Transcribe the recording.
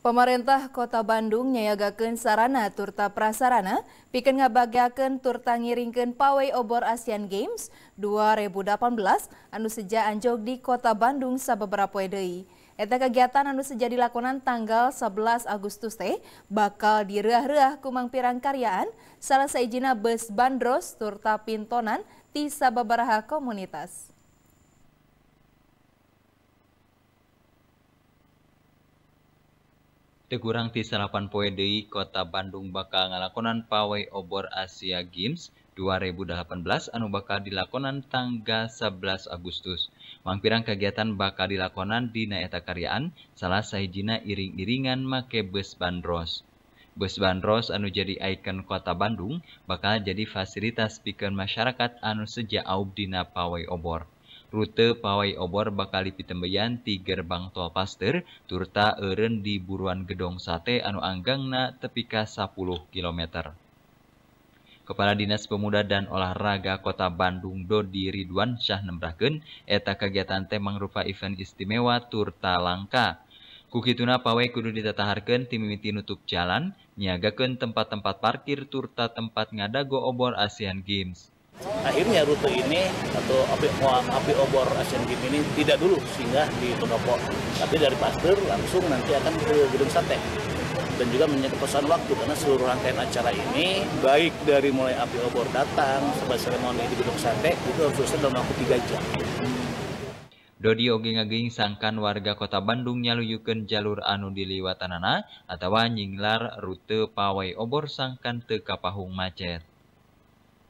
Pemerintah Kota Bandung nyayagakan sarana turta prasarana pikir ngabagakeun turta ngiringkan pawai obor Asian Games 2018 anu seja anjog di Kota Bandung sebeberapa edai. Eta kegiatan anu seja dilakonan tanggal 11 Agustus teh bakal direah-reah kumang pirang karyaan salah seijina bus bandros turta pintonan ti beberapa komunitas. kurangti sarapan poedei kota Bandung bakal ngalakonan pawwei Obor Asia Games dua bu 18 anu bakal dilakonan tnggal 11 Agustus mampirang kegiatan bakal dilakonan dina eta karyaan salah sah jina iringirringan make bes bandros buss bandros anu jadi icon kota Bandung bakal jadi fasilitas pikir masyarakat anu sejak Auubdina pawwei Obor Rute pawwai Obor bakkali Pi Tembeyanti gerbang Towa Passter, Turta Eren di Buruan Gedong Sate Anu Anggangna tepika 10 km. Kepala Dinas Pemuda dan olahraga Kota Bandungdo di Ridwan Syah Nebraken eta kagiatan temang rupa Even Istimewa Turta Laka. Kukituna pawi kudu ditataharken timiti nutup jalan, Nyagaken tempat-tempat parkir Turtaempat Ngdago Obor ASEAN Games. Akhirnya rute ini atau api, api obor Asian Games ini tidak dulu sehingga di Pendopo, tapi dari Pasteur langsung nanti akan ke Gedung Sate dan juga menyebut pesan waktu karena seluruh rangkaian acara ini baik dari mulai api obor datang sampai seremoni di gedung sate itu harus selesai dalam waktu 3 jam. Dodi oge sangkan warga kota Bandung nyaluyukan jalur anu diliwatanana atau nyinglar rute pawai obor sangkan teka kapahung macet.